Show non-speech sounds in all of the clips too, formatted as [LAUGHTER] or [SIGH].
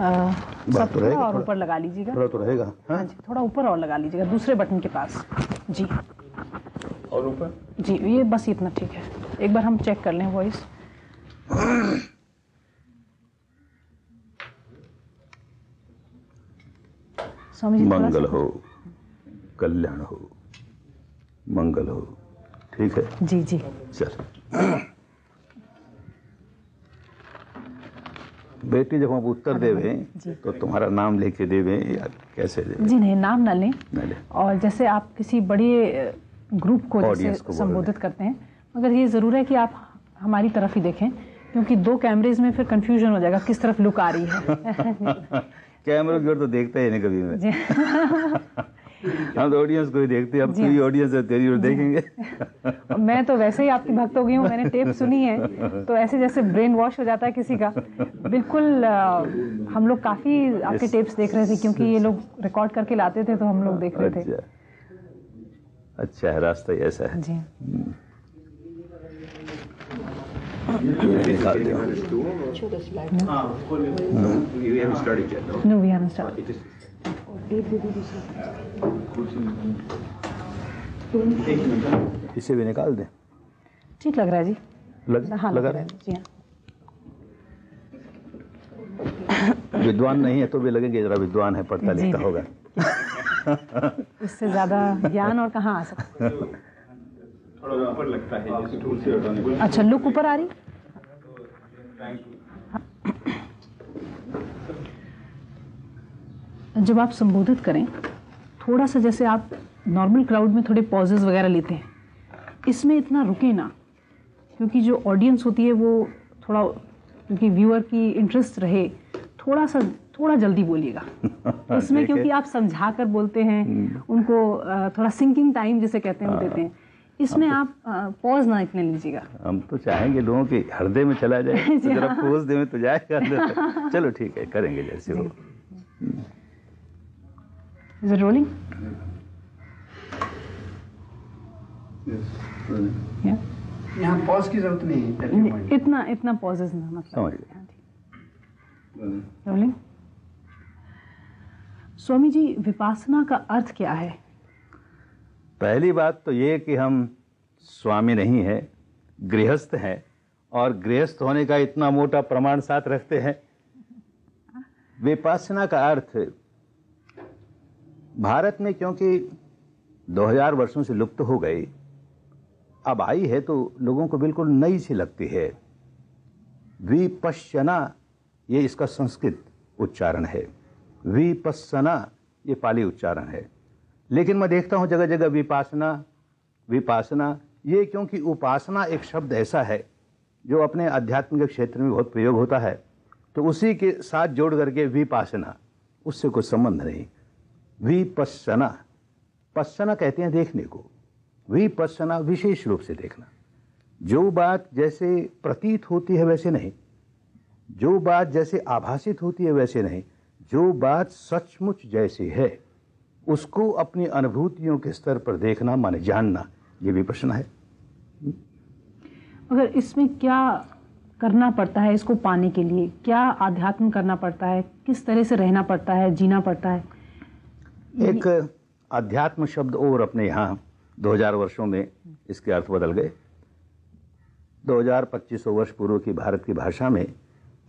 सत्रह तो और ऊपर लगा लीजिएगा थोड़ा तो रहेगा हाँ? हाँ जी थोड़ा ऊपर और लगा लीजिएगा दूसरे बटन के पास जी और ऊपर जी ये बस इतना ठीक है एक बार हम चेक कर लें वॉइस मंगल हो कल्याण हो मंगल हो ठीक है जी जी सर बेटी जब हम उत्तर हाँ, देवे तो तुम्हारा नाम लेके देवे या कैसे देवे जी नहीं नाम ना लें ले। और जैसे आप किसी बड़े ग्रुप को जैसे संबोधित करते हैं मगर ये ज़रूर है कि आप हमारी तरफ ही देखें क्योंकि दो कैमरेज में फिर कंफ्यूजन हो जाएगा किस तरफ लुक आ रही है [LAUGHS] कैमरे की ओर तो देखता ही नहीं कभी मैं [LAUGHS] हम तो ऑडियंस को ही देखते हैं अब पूरी ऑडियंस है तेरी हाँ। और देखेंगे मैं तो वैसे ही आपकी भक्त हो गई हूँ मैंने टेप सुनी है तो ऐसे जैसे ब्रेन वॉश हो जाता है किसी का बिल्कुल हम लोग काफ़ी आपके टेप्स देख रहे थे क्योंकि ये लोग रिकॉर्ड करके लाते थे तो हम लोग देख रहे थे अच्छा, अच्छा है रास्ता ही ऐसा है जी हाँ, no we haven't started yet no we haven't started इसे भी निकाल दें ठीक लग रहा है जी लग, हाँ लगा रहा है जी हाँ। विद्वान नहीं है तो भी लगेंगे जरा विद्वान है पढ़ता लिखता होगा [LAUGHS] इससे ज्यादा ज्ञान और कहाँ आ सकता ऊपर लगता है अच्छा लुक ऊपर आ रही जब आप संबोधित करें थोड़ा सा जैसे आप नॉर्मल क्राउड में थोड़े पॉजेज वगैरह लेते हैं इसमें इतना रुके ना क्योंकि जो ऑडियंस होती है वो थोड़ा क्योंकि व्यूअर की इंटरेस्ट रहे थोड़ा सा थोड़ा जल्दी बोलिएगा [LAUGHS] हाँ, इसमें क्योंकि आप समझा कर बोलते हैं हम्म। उनको थोड़ा सिंकिंग टाइम जिसे कहते हैं वो हाँ। देते हैं इसमें तो आप पॉज ना इतने लीजिएगा हम तो चाहेंगे लोगों के हृदय में चला जाए [LAUGHS] तो जरा पॉज दे में तो जाएगा [LAUGHS] चलो ठीक है करेंगे जैसे हो Is it rolling? इतना इतना पॉजेस ना मतलब रोलिंग स्वामी जी विपासना का अर्थ क्या है पहली बात तो ये कि हम स्वामी नहीं है गृहस्थ हैं और गृहस्थ होने का इतना मोटा प्रमाण साथ रखते हैं विपासना का अर्थ भारत में क्योंकि 2000 वर्षों से लुप्त हो गई अब आई है तो लोगों को बिल्कुल नई सी लगती है विपश्यना ये इसका संस्कृत उच्चारण है विपस्सना ये पाली उच्चारण है लेकिन मैं देखता हूँ जगह जगह विपासना विपासना ये क्योंकि उपासना एक शब्द ऐसा है जो अपने आध्यात्मिक क्षेत्र में बहुत प्रयोग होता है तो उसी के साथ जोड़ करके विपासना उससे कोई संबंध नहीं विपस्ना पसना कहते हैं देखने को विपस्सना विशेष रूप से देखना जो बात जैसे प्रतीत होती है वैसे नहीं जो बात जैसे आभासित होती है वैसे नहीं जो बात सचमुच जैसे है उसको अपनी अनुभूतियों के स्तर पर देखना माने जानना ये भी प्रश्न है मगर इसमें क्या करना पड़ता है इसको पाने के लिए क्या आध्यात्म करना पड़ता है किस तरह से रहना पड़ता है जीना पड़ता है एक अध्यात्म शब्द और अपने यहाँ 2000 वर्षों में इसके अर्थ बदल गए 2000-2500 वर्ष पूर्व की भारत की भाषा में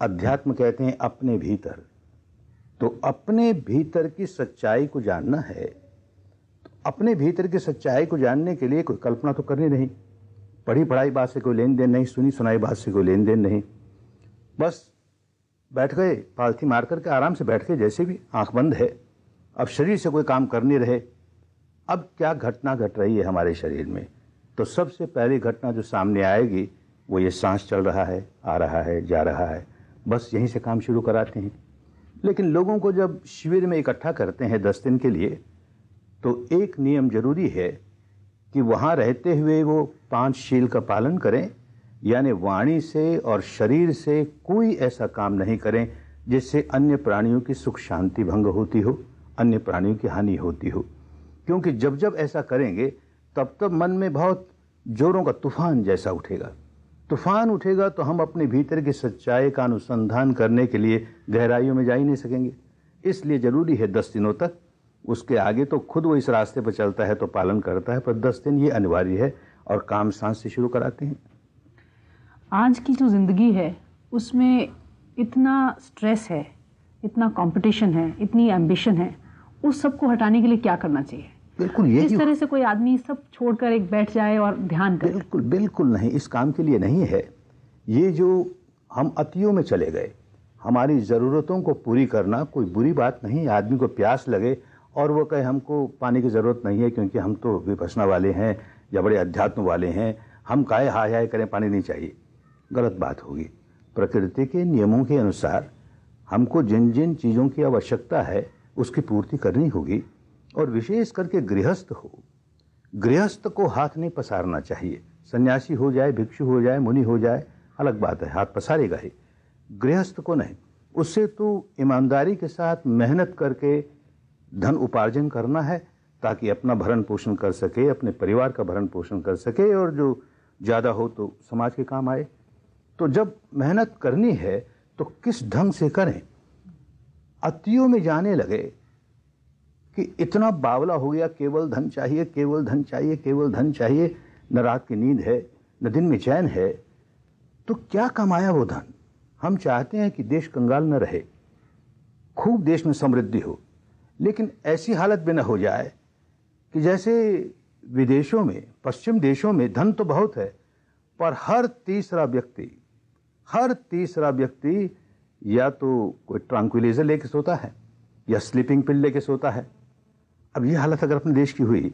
अध्यात्म कहते हैं अपने भीतर तो अपने भीतर की सच्चाई को जानना है तो अपने भीतर की सच्चाई को जानने के लिए कोई कल्पना तो करनी नहीं पढ़ी पढ़ाई बात से कोई लेन देन नहीं सुनी सुनाई बात से कोई लेन देन नहीं बस बैठ गए पालथी मार करके आराम से बैठ गए जैसे भी आंख बंद है अब शरीर से कोई काम कर नहीं रहे अब क्या घटना घट रही है हमारे शरीर में तो सबसे पहली घटना जो सामने आएगी वो ये सांस चल रहा है आ रहा है जा रहा है बस यहीं से काम शुरू कराते हैं लेकिन लोगों को जब शिविर में इकट्ठा करते हैं दस दिन के लिए तो एक नियम जरूरी है कि वहाँ रहते हुए वो पांच शील का पालन करें यानी वाणी से और शरीर से कोई ऐसा काम नहीं करें जिससे अन्य प्राणियों की सुख शांति भंग होती हो अन्य प्राणियों की हानि होती हो क्योंकि जब जब ऐसा करेंगे तब तब मन में बहुत जोरों का तूफान जैसा उठेगा तूफान उठेगा तो हम अपने भीतर की सच्चाई का अनुसंधान करने के लिए गहराइयों में जा ही नहीं सकेंगे इसलिए ज़रूरी है दस दिनों तक उसके आगे तो खुद वो इस रास्ते पर चलता है तो पालन करता है पर दस दिन ये अनिवार्य है और काम सांस से शुरू कराते हैं आज की जो ज़िंदगी है उसमें इतना स्ट्रेस है इतना कंपटीशन है इतनी एम्बिशन है उस सबको हटाने के लिए क्या करना चाहिए बिल्कुल ये इस तरह से कोई आदमी सब छोड़कर एक बैठ जाए और ध्यान करे बिल्कुल बिल्कुल नहीं इस काम के लिए नहीं है ये जो हम अतियों में चले गए हमारी ज़रूरतों को पूरी करना कोई बुरी बात नहीं आदमी को प्यास लगे और वो कहे हमको पानी की ज़रूरत नहीं है क्योंकि हम तो विपसना वाले हैं या बड़े अध्यात्म वाले हैं हम काय हाय हाय करें पानी नहीं चाहिए गलत बात होगी प्रकृति के नियमों के अनुसार हमको जिन जिन चीज़ों की आवश्यकता है उसकी पूर्ति करनी होगी और विशेष करके गृहस्थ हो गृहस्थ को हाथ नहीं पसारना चाहिए सन्यासी हो जाए भिक्षु हो जाए मुनि हो जाए अलग बात है हाथ पसारेगा ही गृहस्थ को नहीं उससे तो ईमानदारी के साथ मेहनत करके धन उपार्जन करना है ताकि अपना भरण पोषण कर सके अपने परिवार का भरण पोषण कर सके और जो ज़्यादा हो तो समाज के काम आए तो जब मेहनत करनी है तो किस ढंग से करें अतियों में जाने लगे कि इतना बावला हो गया केवल धन चाहिए केवल धन चाहिए केवल धन चाहिए न रात की नींद है न दिन में चैन है तो क्या कमाया वो धन हम चाहते हैं कि देश कंगाल न रहे खूब देश में समृद्धि हो लेकिन ऐसी हालत भी न हो जाए कि जैसे विदेशों में पश्चिम देशों में धन तो बहुत है पर हर तीसरा व्यक्ति हर तीसरा व्यक्ति या तो कोई ट्रांकुलेजर लेके सोता है या स्लीपिंग पिल लेके सोता है अब ये हालत अगर अपने देश की हुई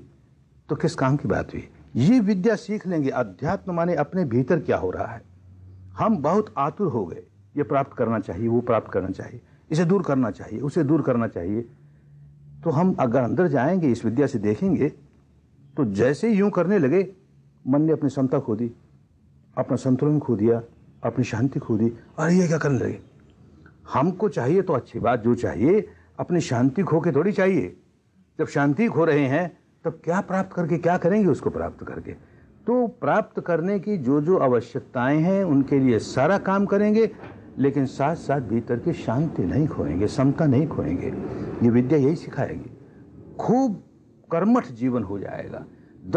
तो किस काम की बात हुई ये विद्या सीख लेंगे अध्यात्म माने अपने भीतर क्या हो रहा है हम बहुत आतुर हो गए ये प्राप्त करना चाहिए वो प्राप्त करना चाहिए इसे दूर करना चाहिए उसे दूर करना चाहिए तो हम अगर अंदर जाएंगे इस विद्या से देखेंगे तो जैसे यूं करने लगे मन ने अपनी क्षमता खो दी अपना संतुलन खो दिया अपनी शांति खो दी अरे ये क्या करने लगे हमको चाहिए तो अच्छी बात जो चाहिए अपनी शांति खो के थोड़ी चाहिए जब शांति खो रहे हैं तब क्या प्राप्त करके क्या करेंगे उसको प्राप्त करके तो प्राप्त करने की जो जो आवश्यकताएं हैं उनके लिए सारा काम करेंगे लेकिन साथ साथ भीतर की शांति नहीं खोएंगे समता नहीं खोएंगे ये विद्या यही सिखाएगी खूब कर्मठ जीवन हो जाएगा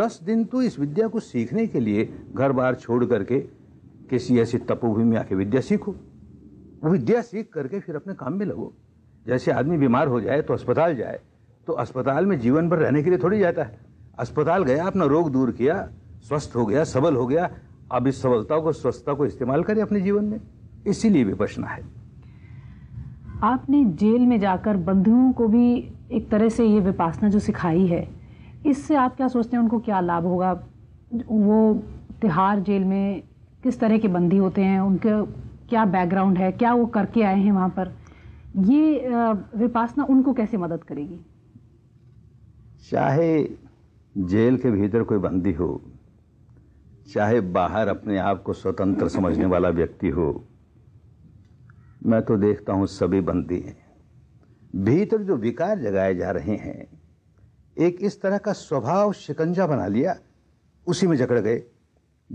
दस दिन तो इस विद्या को सीखने के लिए घर बार छोड़ करके किसी ऐसी तपोभूमि में आके विद्या सीखो विद्या सीख करके फिर अपने काम में लगो जैसे आदमी बीमार हो जाए तो अस्पताल जाए तो अस्पताल में जीवन भर रहने के लिए थोड़ी जाता है अस्पताल गया अपना रोग दूर किया स्वस्थ हो गया सबल हो गया अब इस सबलता को स्वस्थता को इस्तेमाल करें अपने जीवन में इसीलिए भी बचना है आपने जेल में जाकर बंधुओं को भी एक तरह से ये विपासना जो सिखाई है इससे आप क्या सोचते हैं उनको क्या लाभ होगा वो तिहाड़ जेल में किस तरह के बंदी होते हैं उनके क्या बैकग्राउंड है क्या वो करके आए हैं वहाँ पर ये विपासना उनको कैसे मदद करेगी चाहे जेल के भीतर कोई बंदी हो चाहे बाहर अपने आप को स्वतंत्र समझने वाला व्यक्ति हो मैं तो देखता हूँ सभी बंदी हैं भीतर जो विकार जगाए जा रहे हैं एक इस तरह का स्वभाव शिकंजा बना लिया उसी में जकड़ गए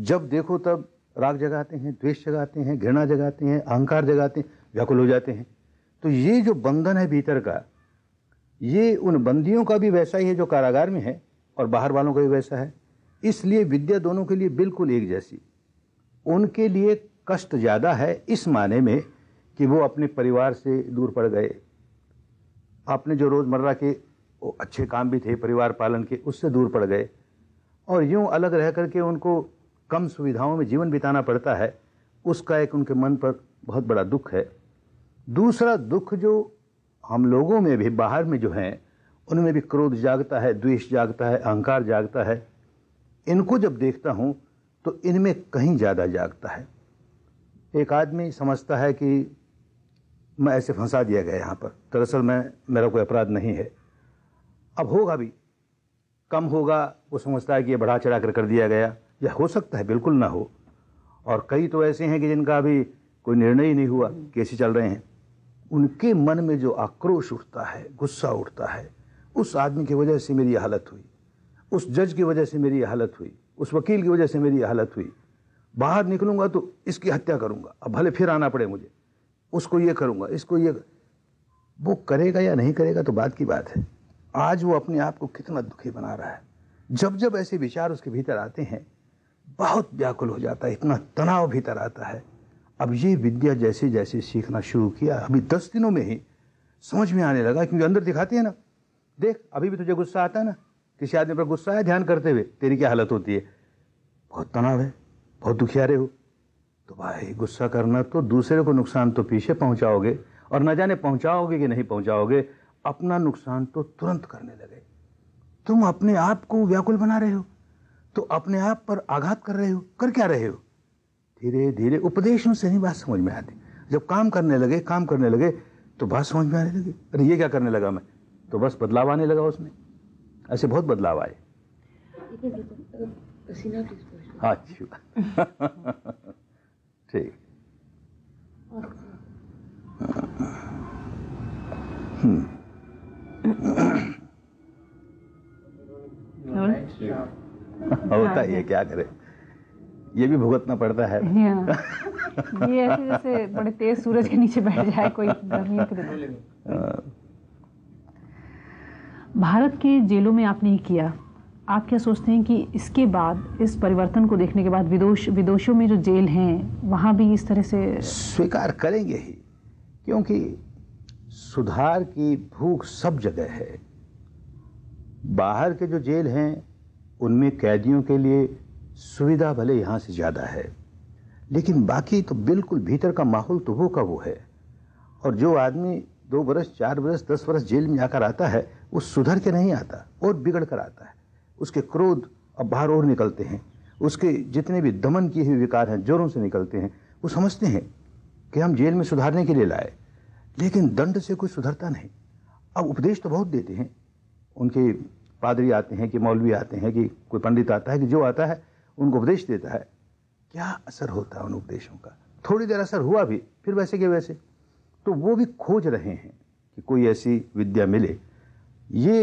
जब देखो तब राग जगाते हैं द्वेष जगाते हैं घृणा जगाते हैं अहंकार जगाते हैं व्याकुल हो जाते हैं तो ये जो बंधन है भीतर का ये उन बंदियों का भी वैसा ही है जो कारागार में है और बाहर वालों का भी वैसा है इसलिए विद्या दोनों के लिए बिल्कुल एक जैसी उनके लिए कष्ट ज़्यादा है इस माने में कि वो अपने परिवार से दूर पड़ गए अपने जो रोज़मर्रा के अच्छे काम भी थे परिवार पालन के उससे दूर पड़ गए और यूँ अलग रह करके उनको कम सुविधाओं में जीवन बिताना पड़ता है उसका एक उनके मन पर बहुत बड़ा दुख है दूसरा दुख जो हम लोगों में भी बाहर में जो हैं उनमें भी क्रोध जागता है द्वेष जागता है अहंकार जागता है इनको जब देखता हूँ तो इनमें कहीं ज़्यादा जागता है एक आदमी समझता है कि मैं ऐसे फंसा दिया गया यहाँ पर दरअसल मैं मेरा कोई अपराध नहीं है अब होगा भी कम होगा वो समझता है कि ये बढ़ा चढ़ा कर कर दिया गया या हो सकता है बिल्कुल ना हो और कई तो ऐसे हैं कि जिनका अभी कोई निर्णय ही नहीं हुआ हम्म। कैसे चल रहे हैं उनके मन में जो आक्रोश उठता है गुस्सा उठता है उस आदमी की वजह से मेरी हालत हुई उस जज की वजह से मेरी हालत हुई उस वकील की वजह से मेरी हालत हुई बाहर निकलूंगा तो इसकी हत्या करूंगा अब भले फिर आना पड़े मुझे उसको ये करूंगा इसको ये वो करेगा या नहीं करेगा तो बात की बात है आज वो अपने आप को कितना दुखी बना रहा है जब जब ऐसे विचार उसके भीतर आते हैं बहुत व्याकुल हो जाता है इतना तनाव भीतर आता है अब ये विद्या जैसे जैसे सीखना शुरू किया अभी दस दिनों में ही समझ में आने लगा क्योंकि अंदर दिखाती है ना देख अभी भी तुझे गुस्सा आता है ना किसी आदमी पर गुस्सा है ध्यान करते हुए तेरी क्या हालत होती है बहुत तनाव है बहुत दुखिया रहे हो तो भाई गुस्सा करना तो दूसरे को नुकसान तो पीछे पहुंचाओगे और न जाने पहुंचाओगे कि नहीं पहुंचाओगे अपना नुकसान तो तुरंत करने लगे तुम अपने आप को व्याकुल बना रहे हो तो अपने आप पर आघात कर रहे हो कर क्या रहे हो धीरे धीरे उपदेशों से ही बात समझ में आती जब काम करने लगे काम करने लगे तो बात समझ में आने लगी अरे ये क्या करने लगा मैं तो बस बदलाव आने लगा उसमें ऐसे बहुत बदलाव आए अच्छा [LAUGHS] क्या करे ये भी भुगतना पड़ता है ये ऐसे जैसे बड़े तेज सूरज के नीचे बैठ जाए कोई हाँ। भारत के जेलों में आपने किया आप क्या सोचते हैं कि इसके बाद इस परिवर्तन को देखने के बाद विदोश विदेशों में जो जेल हैं वहाँ भी इस तरह से स्वीकार करेंगे ही क्योंकि सुधार की भूख सब जगह है बाहर के जो जेल हैं उनमें कैदियों के लिए सुविधा भले यहाँ से ज़्यादा है लेकिन बाकी तो बिल्कुल भीतर का माहौल तो वो का वो है और जो आदमी दो बरस चार बरस दस बरस जेल में जाकर आता है वो सुधर के नहीं आता और बिगड़ कर आता है उसके क्रोध अब बाहर और निकलते हैं उसके जितने भी दमन किए हुए विकार हैं जोरों से निकलते हैं वो समझते हैं कि हम जेल में सुधारने के लिए लाए लेकिन दंड से कोई सुधरता नहीं अब उपदेश तो बहुत देते हैं उनके पादरी आते हैं कि मौलवी आते हैं कि कोई पंडित आता है कि जो आता है उनको उपदेश देता है क्या असर होता है उन उपदेशों का थोड़ी देर असर हुआ भी फिर वैसे के वैसे तो वो भी खोज रहे हैं कि कोई ऐसी विद्या मिले ये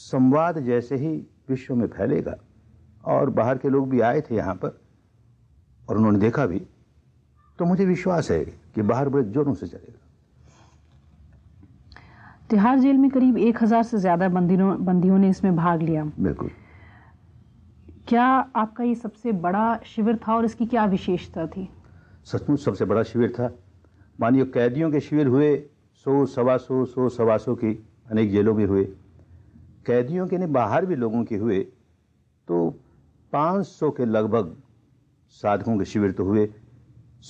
संवाद जैसे ही विश्व में फैलेगा और बाहर के लोग भी आए थे यहाँ पर और उन्होंने देखा भी तो मुझे विश्वास है कि बाहर बड़े जोरों से चलेगा तिहाड़ जेल में करीब एक हज़ार से ज़्यादा बंदियों बंदियों ने इसमें भाग लिया बिल्कुल क्या आपका ये सबसे बड़ा शिविर था और इसकी क्या विशेषता थी सचमुच सबसे बड़ा शिविर था मानियो कैदियों के शिविर हुए सौ सवा सौ सौ सवा सौ की अनेक जेलों में हुए कैदियों के ने बाहर भी लोगों के हुए तो 500 के लगभग साधकों के शिविर तो हुए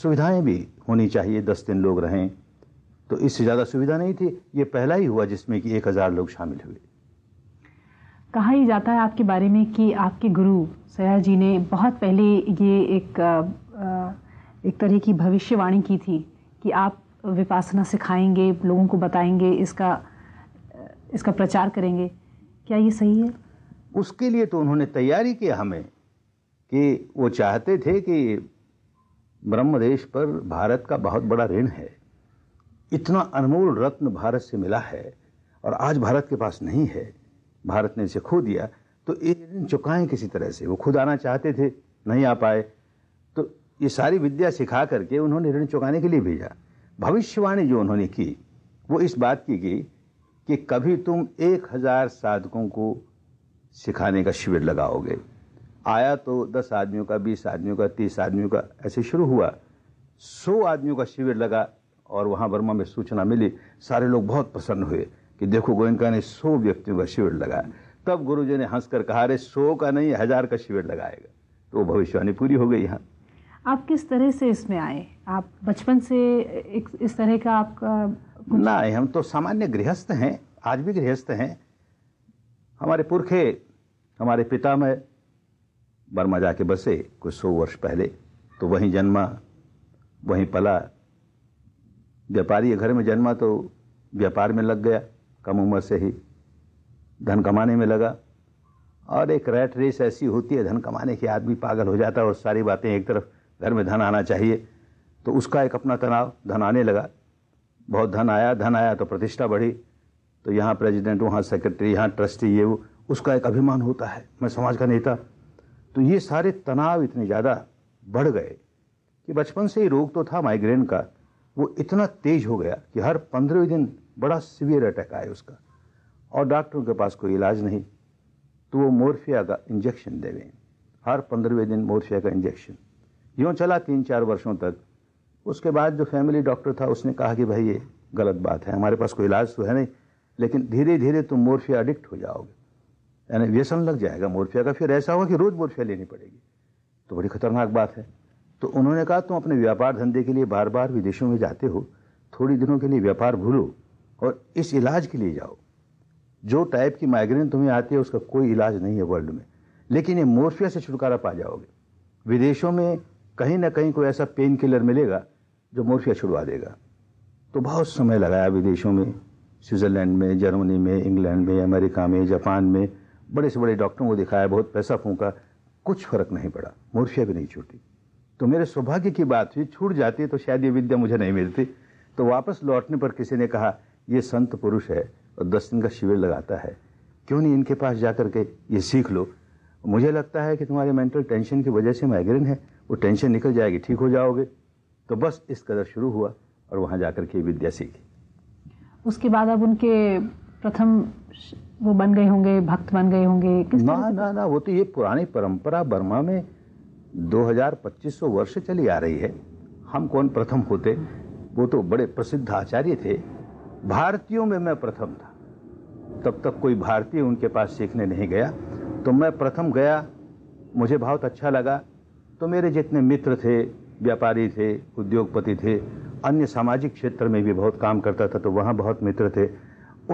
सुविधाएं भी होनी चाहिए दस दिन लोग रहें तो इससे ज़्यादा सुविधा नहीं थी ये पहला ही हुआ जिसमें कि एक हज़ार लोग शामिल हुए कहा ही जाता है आपके बारे में कि आपके गुरु सया जी ने बहुत पहले ये एक एक तरह की भविष्यवाणी की थी कि आप विपासना सिखाएंगे लोगों को बताएंगे इसका इसका प्रचार करेंगे क्या ये सही है उसके लिए तो उन्होंने तैयारी किया हमें कि वो चाहते थे कि ब्रह्मदेश पर भारत का बहुत बड़ा ऋण है इतना अनमोल रत्न भारत से मिला है और आज भारत के पास नहीं है भारत ने इसे खो दिया तो एक दिन चुकाएं किसी तरह से वो खुद आना चाहते थे नहीं आ पाए तो ये सारी विद्या सिखा करके उन्होंने ऋण चुकाने के लिए भेजा भविष्यवाणी जो उन्होंने की वो इस बात की गई कि कभी तुम एक हज़ार साधकों को सिखाने का शिविर लगाओगे आया तो दस आदमियों का बीस आदमियों का तीस आदमियों का ऐसे शुरू हुआ सौ आदमियों का शिविर लगा और वहाँ वर्मा में सूचना मिली सारे लोग बहुत प्रसन्न हुए कि देखो गोयनका ने सौ व्यक्तियों का शिविर लगाया तब जी ने हंसकर कहा अरे सौ का नहीं हजार का शिविर लगाएगा तो भविष्यवाणी पूरी हो गई यहाँ आप किस तरह से इसमें आए आप बचपन से एक इस तरह का आपका ना हम तो सामान्य गृहस्थ हैं आज भी गृहस्थ हैं हमारे पुरखे हमारे पिता में बर्मा जाके बसे कुछ सौ वर्ष पहले तो वहीं जन्मा वहीं पला व्यापारी घर में जन्मा तो व्यापार में लग गया कम उम्र से ही धन कमाने में लगा और एक रैट रेस ऐसी होती है धन कमाने की आदमी पागल हो जाता है और सारी बातें एक तरफ घर में धन आना चाहिए तो उसका एक अपना तनाव धन आने लगा बहुत धन आया धन आया तो प्रतिष्ठा बढ़ी तो यहाँ प्रेसिडेंट वहाँ सेक्रेटरी यहाँ ट्रस्टी ये वो उसका एक अभिमान होता है मैं समाज का नेता तो ये सारे तनाव इतने ज़्यादा बढ़ गए कि बचपन से ही रोग तो था माइग्रेन का वो इतना तेज हो गया कि हर पंद्रहवें दिन बड़ा सीवियर अटैक आया उसका और डॉक्टरों के पास कोई इलाज नहीं तो वो मोरफिया का इंजेक्शन दे गए हर पंद्रहवें दिन मोरफिया का इंजेक्शन यूँ चला तीन चार वर्षों तक उसके बाद जो फैमिली डॉक्टर था उसने कहा कि भाई ये गलत बात है हमारे पास कोई इलाज तो है नहीं लेकिन धीरे धीरे तुम मोरफिया अडिक्ट हो जाओगे यानी व्यसन लग जाएगा मोरफिया का फिर ऐसा होगा कि रोज़ मोरफिया लेनी पड़ेगी तो बड़ी खतरनाक बात है तो उन्होंने कहा तुम अपने व्यापार धंधे के लिए बार बार विदेशों में जाते हो थोड़ी दिनों के लिए व्यापार भूलो और इस इलाज के लिए जाओ जो टाइप की माइग्रेन तुम्हें आती है उसका कोई इलाज नहीं है वर्ल्ड में लेकिन ये मोर्फिया से छुटकारा पा जाओगे विदेशों में कहीं ना कहीं कोई ऐसा पेन किलर मिलेगा जो मोर्फिया छुड़वा देगा तो बहुत समय लगाया विदेशों में स्विट्ज़रलैंड में जर्मनी में इंग्लैंड में अमेरिका में जापान में बड़े से बड़े डॉक्टरों को दिखाया बहुत पैसा फूका कुछ फ़र्क नहीं पड़ा मोर्फिया भी नहीं छूटी तो मेरे सौभाग्य की बात हुई छूट जाती तो शायद ये विद्या मुझे नहीं मिलती तो वापस लौटने पर किसी ने कहा ये संत पुरुष है और दस दिन का शिविर लगाता है क्यों नहीं इनके पास जा के ये सीख लो मुझे लगता है कि तुम्हारे मेंटल टेंशन की वजह से माइग्रेन है वो टेंशन निकल जाएगी ठीक हो जाओगे तो बस इस कदर शुरू हुआ और वहाँ जा के विद्या सीखी उसके बाद अब उनके प्रथम वो बन गए होंगे भक्त बन गए होंगे ना ना ना वो तो ये पुरानी परंपरा बर्मा में 2000-2500 वर्ष चली आ रही है हम कौन प्रथम होते वो तो बड़े प्रसिद्ध आचार्य थे भारतीयों में मैं प्रथम था तब तक कोई भारतीय उनके पास सीखने नहीं गया तो मैं प्रथम गया मुझे बहुत अच्छा लगा तो मेरे जितने मित्र थे व्यापारी थे उद्योगपति थे अन्य सामाजिक क्षेत्र में भी बहुत काम करता था तो वहाँ बहुत मित्र थे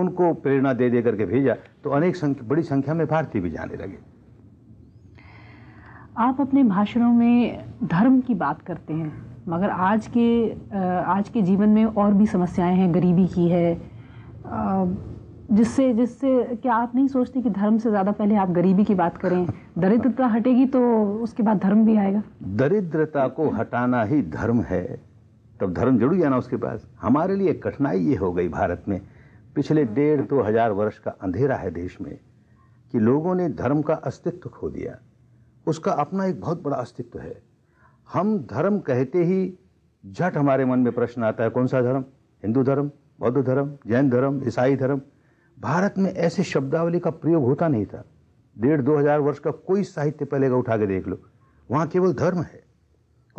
उनको प्रेरणा दे दे करके भेजा तो अनेक संख्या बड़ी संख्या में भारतीय भी जाने लगे आप अपने भाषणों में धर्म की बात करते हैं मगर आज के आज के जीवन में और भी समस्याएं हैं गरीबी की है जिससे जिससे क्या आप नहीं सोचते कि धर्म से ज़्यादा पहले आप गरीबी की बात करें दरिद्रता हटेगी तो उसके बाद धर्म भी आएगा दरिद्रता को हटाना ही धर्म है तब धर्म जुड़ जाना उसके पास हमारे लिए कठिनाई ये हो गई भारत में पिछले डेढ़ दो तो हजार वर्ष का अंधेरा है देश में कि लोगों ने धर्म का अस्तित्व खो दिया उसका अपना एक बहुत बड़ा अस्तित्व है हम धर्म कहते ही झट हमारे मन में प्रश्न आता है कौन सा धर्म हिंदू धर्म बौद्ध धर्म जैन धर्म ईसाई धर्म भारत में ऐसे शब्दावली का प्रयोग होता नहीं था डेढ़ दो हजार वर्ष का कोई साहित्य पहले का उठा के देख लो वहाँ केवल धर्म है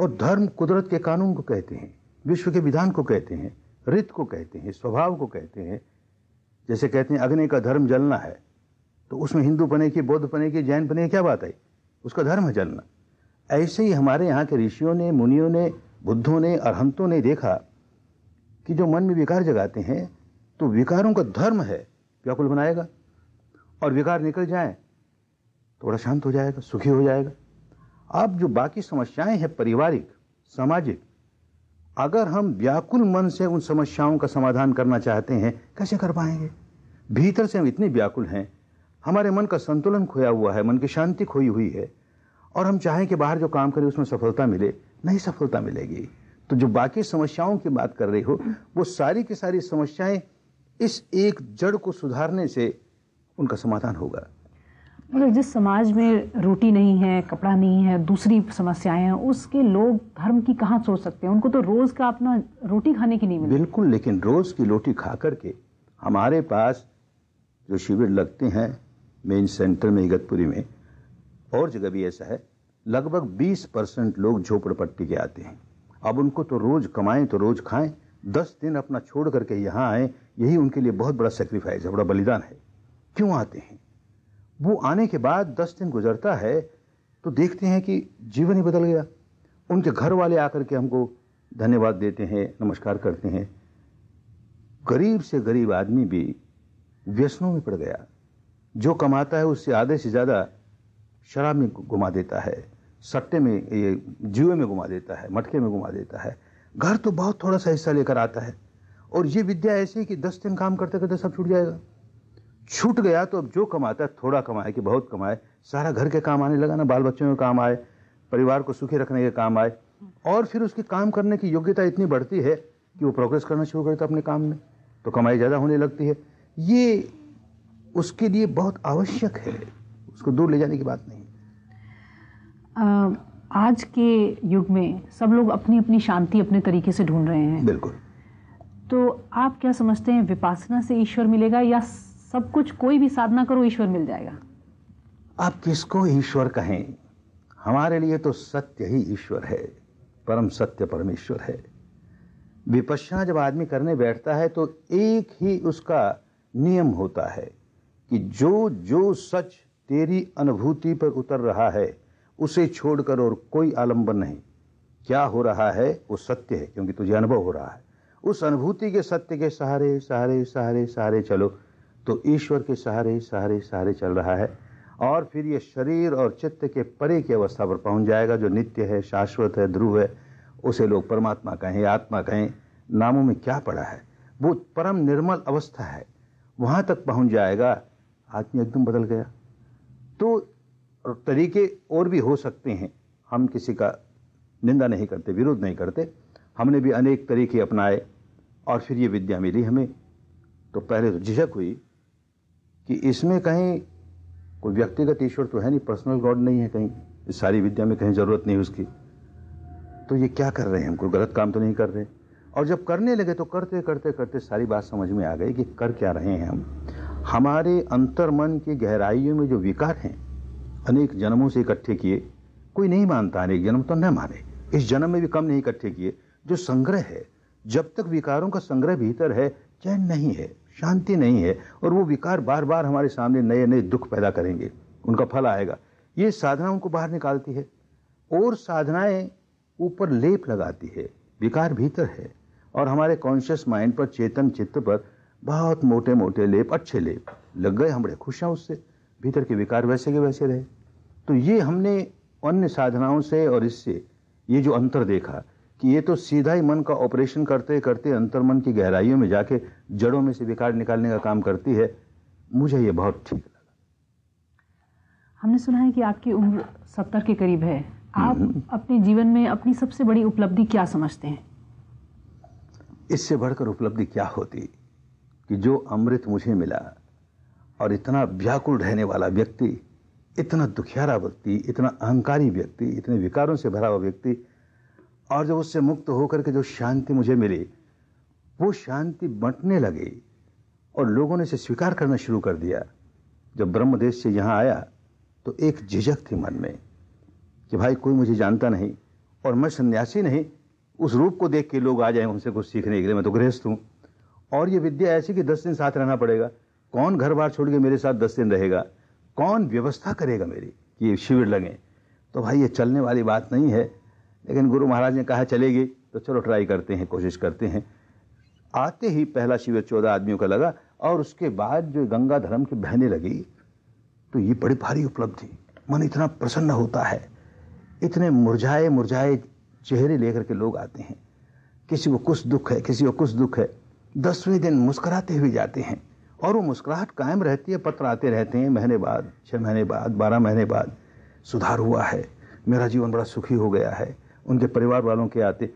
और धर्म कुदरत के कानून को कहते हैं विश्व के विधान को कहते हैं रित को कहते हैं स्वभाव को कहते हैं जैसे कहते हैं अग्नि का धर्म जलना है तो उसमें हिंदू बने की बौद्ध बने की जैन बने की क्या बात आई उसका धर्म है जलना ऐसे ही हमारे यहाँ के ऋषियों ने मुनियों ने बुद्धों ने अरहंतों ने देखा कि जो मन में विकार जगाते हैं तो विकारों का धर्म है व्याकुल बनाएगा और विकार निकल जाए तो बड़ा शांत हो जाएगा सुखी हो जाएगा अब जो बाकी समस्याएं हैं पारिवारिक सामाजिक अगर हम व्याकुल मन से उन समस्याओं का समाधान करना चाहते हैं कैसे कर पाएंगे भीतर से हम इतने व्याकुल हैं हमारे मन का संतुलन खोया हुआ है मन की शांति खोई हुई है और हम चाहें कि बाहर जो काम करें उसमें सफलता मिले नहीं सफलता मिलेगी तो जो बाकी समस्याओं की बात कर रही हो वो सारी की सारी समस्याएं इस एक जड़ को सुधारने से उनका समाधान होगा मतलब जिस समाज में रोटी नहीं है कपड़ा नहीं है दूसरी समस्याएं हैं उसके लोग धर्म की कहाँ सोच सकते हैं उनको तो रोज़ का अपना रोटी खाने की नहीं मिलती बिल्कुल लेकिन रोज़ की रोटी खा करके हमारे पास जो शिविर लगते हैं मेन सेंटर में इगतपुरी में और जगह भी ऐसा है लगभग 20 परसेंट लोग झोपड़पट्टी के आते हैं अब उनको तो रोज़ कमाएं तो रोज़ खाएं दस दिन अपना छोड़ करके यहाँ आए यही उनके लिए बहुत बड़ा सेक्रीफाइस है बड़ा बलिदान है क्यों आते हैं वो आने के बाद दस दिन गुजरता है तो देखते हैं कि जीवन ही बदल गया उनके घर वाले आकर के हमको धन्यवाद देते हैं नमस्कार करते हैं गरीब से गरीब आदमी भी व्यसनों में पड़ गया जो कमाता है उससे आधे से ज़्यादा शराब में घुमा देता है सट्टे में ये जुए में घुमा देता है मटके में घुमा देता है घर तो बहुत थोड़ा सा हिस्सा लेकर आता है और ये विद्या ऐसी कि दस दिन काम करते करते सब छूट जाएगा छूट गया तो अब जो कमाता है थोड़ा कमाए कि बहुत कमाए सारा घर के काम आने लगा ना बाल बच्चों के काम आए परिवार को सुखी रखने के काम आए और फिर उसके काम करने की योग्यता इतनी बढ़ती है कि वो प्रोग्रेस करना शुरू करता अपने काम में तो कमाई ज़्यादा होने लगती है ये उसके लिए बहुत आवश्यक है उसको दूर ले जाने की बात नहीं आज के युग में सब लोग अपनी अपनी शांति अपने तरीके से ढूंढ रहे हैं बिल्कुल तो आप क्या समझते हैं विपासना से ईश्वर मिलेगा या सब कुछ कोई भी साधना करो ईश्वर मिल जाएगा आप किसको ईश्वर कहें हमारे लिए तो सत्य ही ईश्वर है परम सत्य परमेश्वर है विपस्या जब आदमी करने बैठता है तो एक ही उसका नियम होता है कि जो जो सच तेरी अनुभूति पर उतर रहा है उसे छोड़कर और कोई आलंबन नहीं क्या हो रहा है वो सत्य है क्योंकि तुझे अनुभव हो रहा है उस अनुभूति के सत्य के सहारे सहारे सहारे सहारे चलो तो ईश्वर के सहारे सहारे सहारे चल रहा है और फिर ये शरीर और चित्त के परे की अवस्था पर पहुंच जाएगा जो नित्य है शाश्वत है ध्रुव है उसे लोग परमात्मा कहें आत्मा कहें नामों में क्या पड़ा है वो परम निर्मल अवस्था है वहाँ तक पहुँच जाएगा आदमी एकदम बदल गया तो तरीके और भी हो सकते हैं हम किसी का निंदा नहीं करते विरोध नहीं करते हमने भी अनेक तरीके अपनाए और फिर ये विद्या मिली हमें तो पहले तो झिझक हुई कि इसमें कहीं कोई व्यक्तिगत ईश्वर तो है नहीं पर्सनल गॉड नहीं है कहीं इस सारी विद्या में कहीं ज़रूरत नहीं उसकी तो ये क्या कर रहे हैं हम कोई गलत काम तो नहीं कर रहे और जब करने लगे तो करते करते करते सारी बात समझ में आ गई कि कर क्या रहे हैं हम हमारे अंतर्मन की गहराइयों में जो विकार हैं अनेक जन्मों से इकट्ठे किए कोई नहीं मानता अनेक जन्म तो न माने इस जन्म में भी कम नहीं इकट्ठे किए जो संग्रह है जब तक विकारों का संग्रह भीतर है चैन नहीं है शांति नहीं है और वो विकार बार बार हमारे सामने नए नए दुख पैदा करेंगे उनका फल आएगा ये साधना उनको बाहर निकालती है और साधनाएं ऊपर लेप लगाती है विकार भीतर है और हमारे कॉन्शियस माइंड पर चेतन चित्त पर बहुत मोटे मोटे लेप अच्छे लेप लग गए हम बड़े खुश हैं उससे भीतर के विकार वैसे के वैसे रहे तो ये हमने अन्य साधनाओं से और इससे ये जो अंतर देखा कि ये तो सीधा ही मन का ऑपरेशन करते करते अंतर्मन की गहराइयों में जाके जड़ों में से विकार निकालने का काम करती है मुझे ये बहुत ठीक लगा हमने सुना है कि आपकी उम्र सत्तर के करीब है आप हम्म। अपने जीवन में अपनी सबसे बड़ी उपलब्धि क्या समझते हैं इससे बढ़कर उपलब्धि क्या होती कि जो अमृत मुझे मिला और इतना व्याकुल रहने वाला व्यक्ति इतना दुखियारा व्यक्ति इतना अहंकारी व्यक्ति इतने विकारों से भरा हुआ व्यक्ति और जब उससे मुक्त होकर के जो शांति मुझे मिली वो शांति बंटने लगी और लोगों ने इसे स्वीकार करना शुरू कर दिया जब ब्रह्मदेश से यहाँ आया तो एक झिझक थी मन में कि भाई कोई मुझे जानता नहीं और मैं सन्यासी नहीं उस रूप को देख के लोग आ जाए उनसे कुछ सीखने के लिए मैं तो गृहस्थ हूँ और ये विद्या ऐसी कि दस दिन साथ रहना पड़ेगा कौन घर बार छोड़ के मेरे साथ दस दिन रहेगा कौन व्यवस्था करेगा मेरी कि ये शिविर लगे तो भाई ये चलने वाली बात नहीं है लेकिन गुरु महाराज ने कहा चलेगी तो चलो ट्राई करते हैं कोशिश करते हैं आते ही पहला शिविर चौदह आदमियों का लगा और उसके बाद जो गंगा धर्म की बहने लगी तो ये बड़ी भारी उपलब्धि मन इतना प्रसन्न होता है इतने मुरझाए मुरझाए चेहरे लेकर के लोग आते हैं किसी को कुछ दुख है किसी को कुछ दुख है दसवें दिन मुस्कराते हुए जाते हैं और वो मुस्कुराहट कायम रहती है पत्र आते रहते हैं महीने बाद छः महीने बाद बारह महीने बाद सुधार हुआ है मेरा जीवन बड़ा सुखी हो गया है उनके परिवार वालों के आते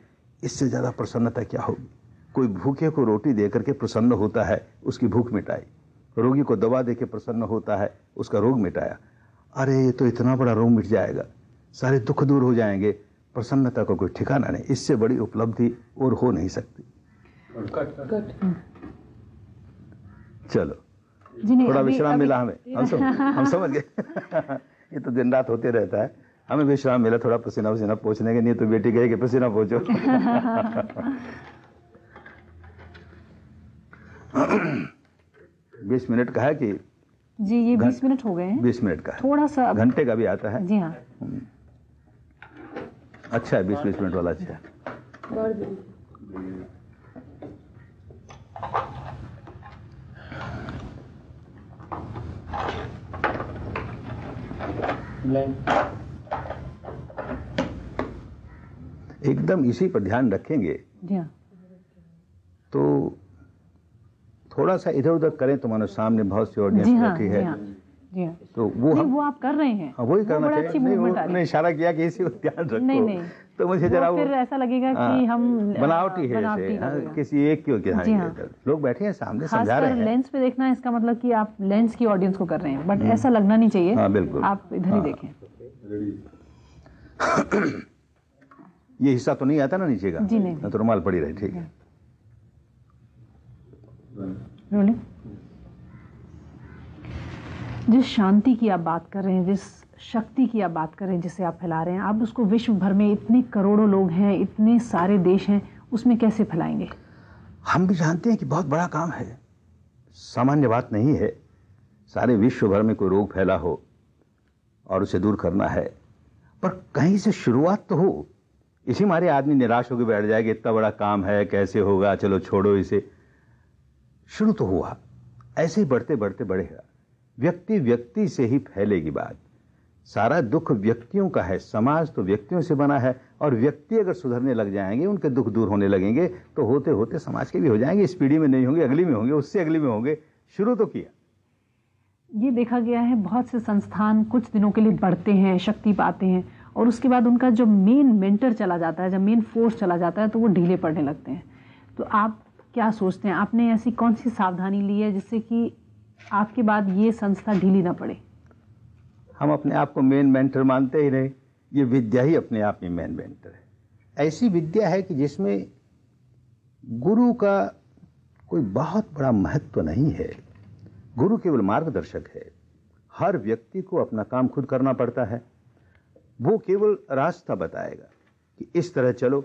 इससे ज़्यादा प्रसन्नता क्या होगी कोई भूखे को रोटी दे करके प्रसन्न होता है उसकी भूख मिटाई रोगी को दवा दे के प्रसन्न होता है उसका रोग मिटाया अरे ये तो इतना बड़ा रोग मिट जाएगा सारे दुख दूर हो जाएंगे प्रसन्नता का को कोई ठिकाना नहीं इससे बड़ी उपलब्धि और हो नहीं सकती चलो थोड़ा विश्राम मिला हमें हम सम, हम समझ गए [LAUGHS] ये तो दिन रात होते रहता है हमें विश्राम मिला थोड़ा पसीना पसीना पहुँचने के नहीं तो बेटी गई कि पसीना पहुँचो [LAUGHS] बीस मिनट का है कि जी ये बीस मिनट हो गए हैं बीस मिनट का थोड़ा सा घंटे का भी आता है जी हाँ हम्म। अच्छा है बीस बीस मिनट वाला अच्छा है एकदम इसी पर ध्यान रखेंगे हाँ। तो थोड़ा सा इधर उधर करें तो मानो सामने बहुत सी ऑडियंस हाँ, बैठी है हाँ, तो वो हम, वो आप कर रहे हैं वही करना चाहिए नहीं, इशारा किया कि इसी पर ध्यान रखो नहीं नहीं तो मुझे जरा फिर ऐसा लगेगा कि हाँ, हम बनावटी है जैसे हाँ, किसी एक क्यों के हाँ। लोग बैठे हैं सामने समझा रहे हैं लेंस पे देखना इसका मतलब कि आप लेंस की ऑडियंस को कर रहे हैं बट हम्म। ऐसा लगना नहीं चाहिए बिल्कुल आप इधर ही देखें [COUGHS] ये हिस्सा तो नहीं आता ना नीचे का जी नहीं तो रुमाल पड़ी रहे ठीक है जिस शांति की आप बात कर रहे हैं जिस शक्ति की आप बात करें जिसे आप फैला रहे हैं आप उसको विश्व भर में इतने करोड़ों लोग हैं इतने सारे देश हैं उसमें कैसे फैलाएंगे हम भी जानते हैं कि बहुत बड़ा काम है सामान्य बात नहीं है सारे विश्व भर में कोई रोग फैला हो और उसे दूर करना है पर कहीं से शुरुआत तो हो इसी मारे आदमी निराश होकर बैठ जाएगा इतना बड़ा काम है कैसे होगा चलो छोड़ो इसे शुरू तो हुआ ऐसे ही बढ़ते बढ़ते बढ़ेगा व्यक्ति व्यक्ति से ही फैलेगी बात सारा दुख व्यक्तियों का है समाज तो व्यक्तियों से बना है और व्यक्ति अगर सुधरने लग जाएंगे उनके दुख दूर होने लगेंगे तो होते होते समाज के भी हो जाएंगे इस पीढ़ी में नहीं होंगे अगली में होंगे उससे अगली में होंगे शुरू तो किया ये देखा गया है बहुत से संस्थान कुछ दिनों के लिए बढ़ते हैं शक्ति पाते हैं और उसके बाद उनका जब मेन मेंटर चला जाता है जब मेन फोर्स चला जाता है तो वो ढीले पड़ने लगते हैं तो आप क्या सोचते हैं आपने ऐसी कौन सी सावधानी ली है जिससे कि आपके बाद ये संस्था ढीली ना पड़े हम अपने आप को मेन मेंटर मानते ही रहे ये विद्या ही अपने आप में मेन मेंटर है ऐसी विद्या है कि जिसमें गुरु का कोई बहुत बड़ा महत्व नहीं है गुरु केवल मार्गदर्शक है हर व्यक्ति को अपना काम खुद करना पड़ता है वो केवल रास्ता बताएगा कि इस तरह चलो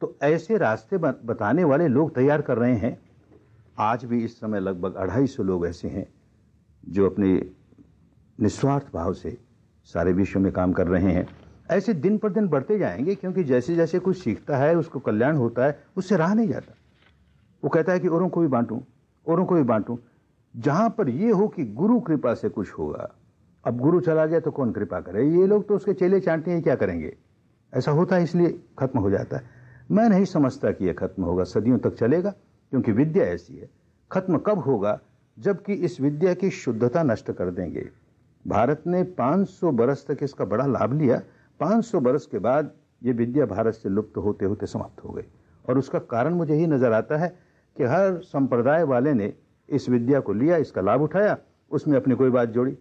तो ऐसे रास्ते बताने वाले लोग तैयार कर रहे हैं आज भी इस समय लगभग अढ़ाई सौ लोग ऐसे हैं जो अपने निस्वार्थ भाव से सारे विश्व में काम कर रहे हैं ऐसे दिन पर दिन बढ़ते जाएंगे क्योंकि जैसे जैसे कुछ सीखता है उसको कल्याण होता है उससे रहा नहीं जाता वो कहता है कि औरों को भी बांटूँ औरों को भी बांटूँ जहाँ पर ये हो कि गुरु कृपा से कुछ होगा अब गुरु चला गया तो कौन कृपा करे ये लोग तो उसके चेले चाँटते हैं क्या करेंगे ऐसा होता है इसलिए खत्म हो जाता है मैं नहीं समझता कि यह खत्म होगा सदियों तक चलेगा क्योंकि विद्या ऐसी है खत्म कब होगा जबकि इस विद्या की शुद्धता नष्ट कर देंगे भारत ने 500 बरस तक इसका बड़ा लाभ लिया 500 बरस के बाद ये विद्या भारत से लुप्त होते होते समाप्त हो गई और उसका कारण मुझे ही नज़र आता है कि हर संप्रदाय वाले ने इस विद्या को लिया इसका लाभ उठाया उसमें अपनी कोई बात जोड़ी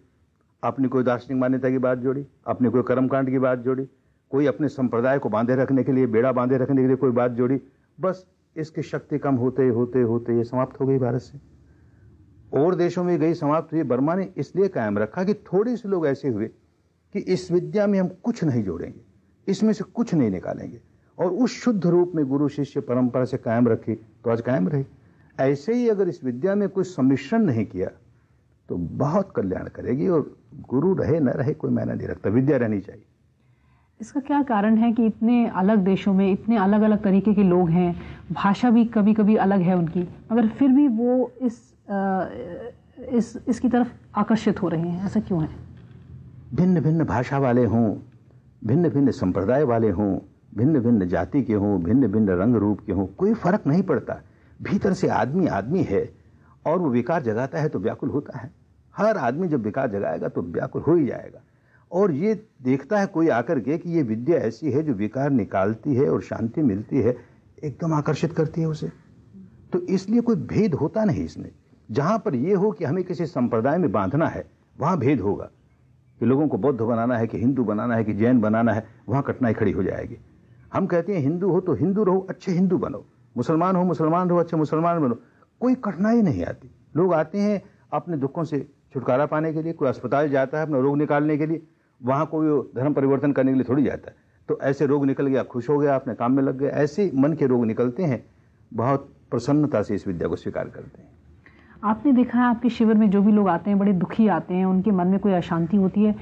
अपनी कोई दार्शनिक मान्यता की बात जोड़ी अपनी कोई कर्मकांड की बात जोड़ी कोई अपने संप्रदाय को बांधे रखने के लिए बेड़ा बांधे रखने के लिए कोई बात जोड़ी बस इसकी शक्ति कम होते होते होते ये समाप्त हो गई भारत से और देशों में गई समाप्त हुई बर्मा ने इसलिए कायम रखा कि थोड़े से लोग ऐसे हुए कि इस विद्या में हम कुछ नहीं जोड़ेंगे इसमें से कुछ नहीं निकालेंगे और उस शुद्ध रूप में गुरु शिष्य परंपरा से कायम रखी तो आज कायम रही ऐसे ही अगर इस विद्या में कोई सम्मिश्रण नहीं किया तो बहुत कल्याण करेगी और गुरु रहे न रहे कोई मायना नहीं रखता विद्या रहनी चाहिए इसका क्या कारण है कि इतने अलग देशों में इतने अलग अलग तरीके के लोग हैं भाषा भी कभी कभी अलग है उनकी मगर फिर भी वो इस आ, इस इसकी तरफ आकर्षित हो रहे हैं ऐसा क्यों है भिन्न भिन्न भाषा वाले हों भिन्न भिन्न संप्रदाय वाले हों भिन्न भिन्न जाति के हों भिन्न भिन्न रंग रूप के हों कोई फ़र्क नहीं पड़ता भीतर से आदमी आदमी है और वो विकार जगाता है तो व्याकुल होता है हर आदमी जब विकार जगाएगा तो व्याकुल हो ही जाएगा और ये देखता है कोई आकर के कि ये विद्या ऐसी है जो विकार निकालती है और शांति मिलती है एकदम आकर्षित करती है उसे तो इसलिए कोई भेद होता नहीं इसमें जहाँ पर यह हो कि हमें किसी संप्रदाय में बांधना है वहाँ भेद होगा कि लोगों को बौद्ध बनाना है कि हिंदू बनाना है कि जैन बनाना है वहाँ कठिनाई खड़ी हो जाएगी हम कहते हैं हिंदू हो तो हिंदू रहो अच्छे हिंदू बनो मुसलमान हो मुसलमान रहो अच्छे मुसलमान बनो कोई कठिनाई नहीं आती लोग आते हैं अपने दुखों से छुटकारा पाने के लिए कोई अस्पताल जाता है अपना रोग निकालने के लिए वहाँ कोई धर्म परिवर्तन करने के लिए थोड़ी जाता है तो ऐसे रोग निकल गया खुश हो गया अपने काम में लग गया ऐसे मन के रोग निकलते हैं बहुत प्रसन्नता से इस विद्या को स्वीकार करते हैं आपने देखा है आपके शिविर में जो भी लोग आते हैं बड़े दुखी आते हैं उनके मन में कोई अशांति होती है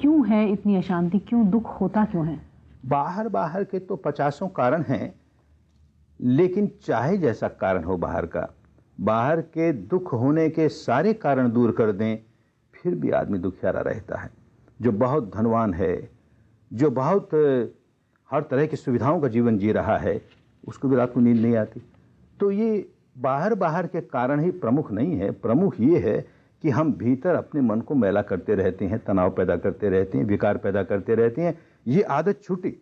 क्यों है इतनी अशांति क्यों दुख होता क्यों है बाहर बाहर के तो पचासों कारण हैं लेकिन चाहे जैसा कारण हो बाहर का बाहर के दुख होने के सारे कारण दूर कर दें फिर भी आदमी दुखियारा रहता है जो बहुत धनवान है जो बहुत हर तरह की सुविधाओं का जीवन जी रहा है उसको भी रात को नींद नहीं आती तो ये बाहर बाहर के कारण ही प्रमुख नहीं है प्रमुख ये है कि हम भीतर अपने मन को मैला करते रहते हैं तनाव पैदा करते रहते हैं विकार पैदा करते रहते हैं ये आदत छूटी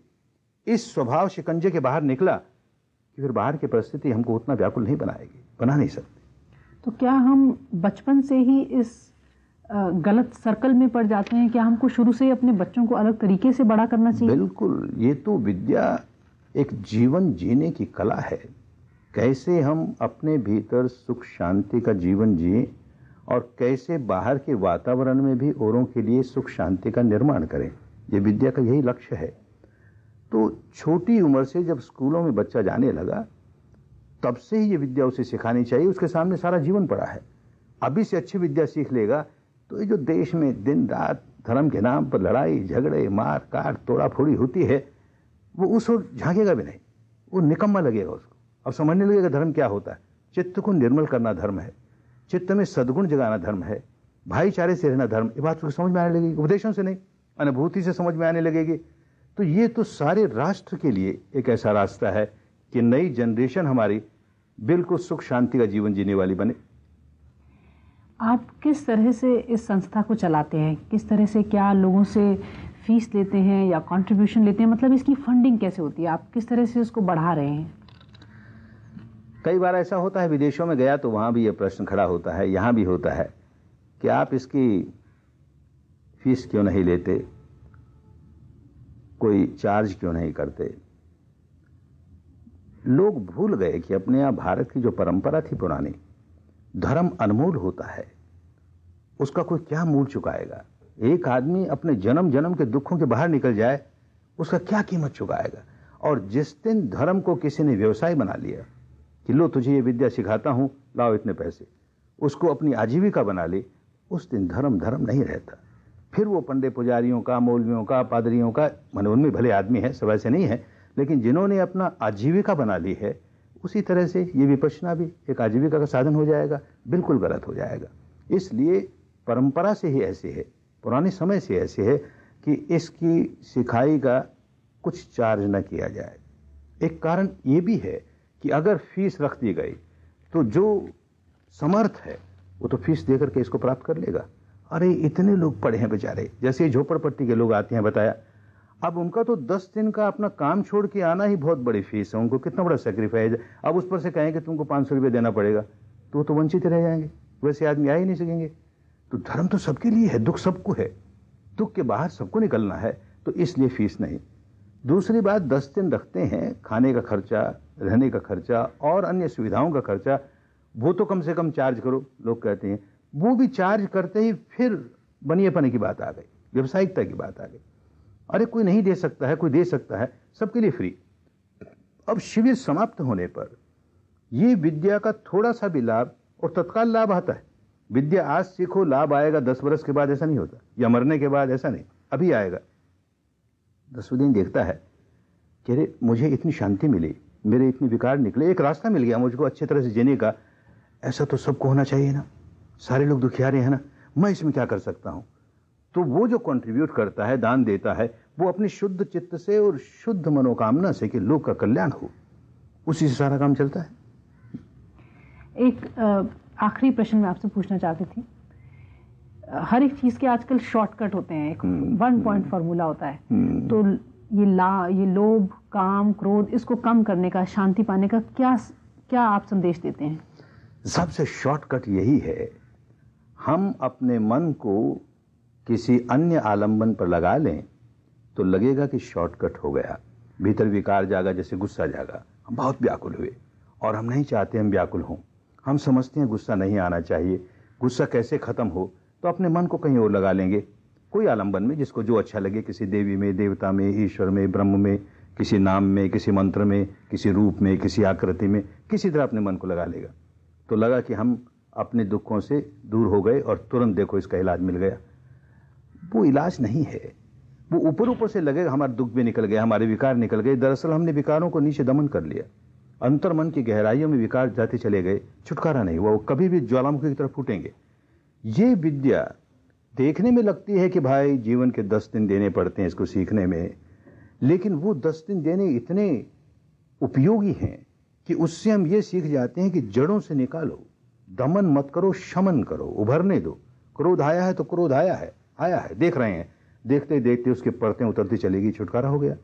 इस स्वभाव शिकंजे के बाहर निकला कि फिर बाहर की परिस्थिति हमको उतना व्याकुल नहीं बनाएगी बना नहीं सकती तो क्या हम बचपन से ही इस गलत सर्कल में पड़ जाते हैं क्या हमको शुरू से ही अपने बच्चों को अलग तरीके से बड़ा करना चाहिए बिल्कुल ये तो विद्या एक जीवन जीने की कला है कैसे हम अपने भीतर सुख शांति का जीवन जिए और कैसे बाहर के वातावरण में भी औरों के लिए सुख शांति का निर्माण करें ये विद्या का यही लक्ष्य है तो छोटी उम्र से जब स्कूलों में बच्चा जाने लगा तब से ही ये विद्या उसे सिखानी चाहिए उसके सामने सारा जीवन पड़ा है अभी से अच्छी विद्या सीख लेगा तो ये जो देश में दिन रात धर्म के नाम पर लड़ाई झगड़े मार काट तोड़ा फोड़ी होती है वो उस ओर झांकेगा भी नहीं वो निकम्मा लगेगा उसको अब समझने लगेगा धर्म क्या होता है चित्त को निर्मल करना धर्म है चित्त में सद्गुण जगाना धर्म है भाईचारे से रहना धर्म ये बात उसको तो समझ में आने लगेगी उपदेशों से नहीं अनुभूति से समझ में आने लगेगी तो ये तो सारे राष्ट्र के लिए एक ऐसा रास्ता है कि नई जनरेशन हमारी बिल्कुल सुख शांति का जीवन जीने वाली बने आप किस तरह से इस संस्था को चलाते हैं किस तरह से क्या लोगों से फीस लेते हैं या कंट्रीब्यूशन लेते हैं मतलब इसकी फंडिंग कैसे होती है आप किस तरह से इसको बढ़ा रहे हैं कई बार ऐसा होता है विदेशों में गया तो वहाँ भी ये प्रश्न खड़ा होता है यहाँ भी होता है कि आप इसकी फीस क्यों नहीं लेते कोई चार्ज क्यों नहीं करते लोग भूल गए कि अपने यहाँ भारत की जो परंपरा थी पुरानी धर्म अनमोल होता है उसका कोई क्या मूल चुकाएगा एक आदमी अपने जन्म जन्म के दुखों के बाहर निकल जाए उसका क्या कीमत चुकाएगा और जिस दिन धर्म को किसी ने व्यवसाय बना लिया कि लो तुझे ये विद्या सिखाता हूँ लाओ इतने पैसे उसको अपनी आजीविका बना ले उस दिन धर्म धर्म नहीं रहता फिर वो पंडे पुजारियों का मौलवियों का पादरियों का मन उनमें भले आदमी है सब ऐसे नहीं है लेकिन जिन्होंने अपना आजीविका बना ली है उसी तरह से ये विपश्यना भी एक आजीविका का साधन हो जाएगा बिल्कुल गलत हो जाएगा इसलिए परंपरा से ही ऐसे है पुराने समय से ऐसे है कि इसकी सिखाई का कुछ चार्ज न किया जाए एक कारण ये भी है कि अगर फीस रख दी गई तो जो समर्थ है वो तो फीस दे करके इसको प्राप्त कर लेगा अरे इतने लोग पढ़े हैं बेचारे जैसे झोपड़पट्टी के लोग आते हैं बताया अब उनका तो दस दिन का अपना काम छोड़ के आना ही बहुत बड़ी फीस है उनको कितना बड़ा सेक्रीफाइस है अब उस पर से कहें कि तुमको पाँच सौ रुपये देना पड़ेगा तो वो तो वंचित रह जाएंगे वैसे आदमी आ ही नहीं सकेंगे तो धर्म तो सबके लिए है दुख सबको है दुख के बाहर सबको निकलना है तो इसलिए फीस नहीं दूसरी बात दस दिन रखते हैं खाने का खर्चा रहने का खर्चा और अन्य सुविधाओं का खर्चा वो तो कम से कम चार्ज करो लोग कहते हैं वो भी चार्ज करते ही फिर बनिएपने पने की बात आ गई व्यावसायिकता की बात आ गई अरे कोई नहीं दे सकता है कोई दे सकता है सबके लिए फ्री अब शिविर समाप्त होने पर ये विद्या का थोड़ा सा भी लाभ और तत्काल लाभ आता है विद्या आज सीखो लाभ आएगा दस वर्ष के बाद ऐसा नहीं होता या मरने के बाद ऐसा नहीं अभी आएगा दसवें दिन देखता है कि अरे मुझे इतनी शांति मिली मेरे इतने विकार निकले एक रास्ता मिल गया मुझको अच्छी तरह से जीने का ऐसा तो सबको होना चाहिए ना सारे लोग दुखिया रहे हैं ना मैं इसमें क्या कर सकता हूँ तो वो जो कंट्रीब्यूट करता है दान देता है वो अपनी शुद्ध चित्त से और शुद्ध मनोकामना से कि लोग का कल्याण हो उसी से सारा काम चलता है एक आखिरी प्रश्न मैं आपसे पूछना चाहती थी हर एक चीज़ के आजकल शॉर्टकट होते हैं एक वन पॉइंट फार्मूला होता है हम्म। तो ये ला ये लोभ काम क्रोध इसको कम करने का शांति पाने का क्या क्या आप संदेश देते हैं सबसे शॉर्टकट यही है हम अपने मन को किसी अन्य आलंबन पर लगा लें तो लगेगा कि शॉर्टकट हो गया भीतर विकार जागा जैसे गुस्सा जागा हम बहुत व्याकुल हुए और हम नहीं चाहते हम व्याकुल हों हम समझते हैं गुस्सा नहीं आना चाहिए गुस्सा कैसे ख़त्म हो तो अपने मन को कहीं और लगा लेंगे कोई आलंबन में जिसको जो अच्छा लगे किसी देवी में देवता में ईश्वर में ब्रह्म में किसी नाम में किसी मंत्र में किसी रूप में किसी आकृति में किसी तरह अपने मन को लगा लेगा तो लगा कि हम अपने दुखों से दूर हो गए और तुरंत देखो इसका इलाज मिल गया वो इलाज नहीं है वो ऊपर ऊपर से लगेगा हमारे दुख भी निकल गया हमारे विकार निकल गए दरअसल हमने विकारों को नीचे दमन कर लिया अंतर मन की गहराइयों में विकार जाते चले गए छुटकारा नहीं हुआ वो कभी भी ज्वालामुखी की तरफ फूटेंगे ये विद्या देखने में लगती है कि भाई जीवन के दस दिन देने पड़ते हैं इसको सीखने में लेकिन वो दस दिन देने इतने उपयोगी हैं कि उससे हम ये सीख जाते हैं कि जड़ों से निकालो दमन मत करो शमन करो उभरने दो क्रोध आया है तो क्रोध आया है आया है देख रहे हैं देखते देखते उसके पड़ते उतरती चलेगी छुटकारा हो गया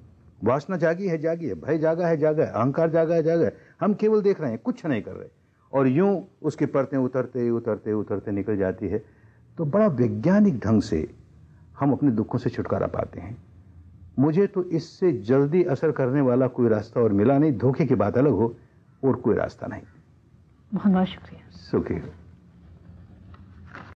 वासना जागी है जागी है भय जागा है जागा है अहंकार जागा है जागा है हम केवल देख रहे हैं कुछ नहीं कर रहे और यूं उसके पड़ते उतरते उतरते उतरते निकल जाती है तो बड़ा वैज्ञानिक ढंग से हम अपने दुखों से छुटकारा पाते हैं मुझे तो इससे जल्दी असर करने वाला कोई रास्ता और मिला नहीं धोखे की बात अलग हो और कोई रास्ता नहीं बहुत बहुत शुक्रिया शुक्रिया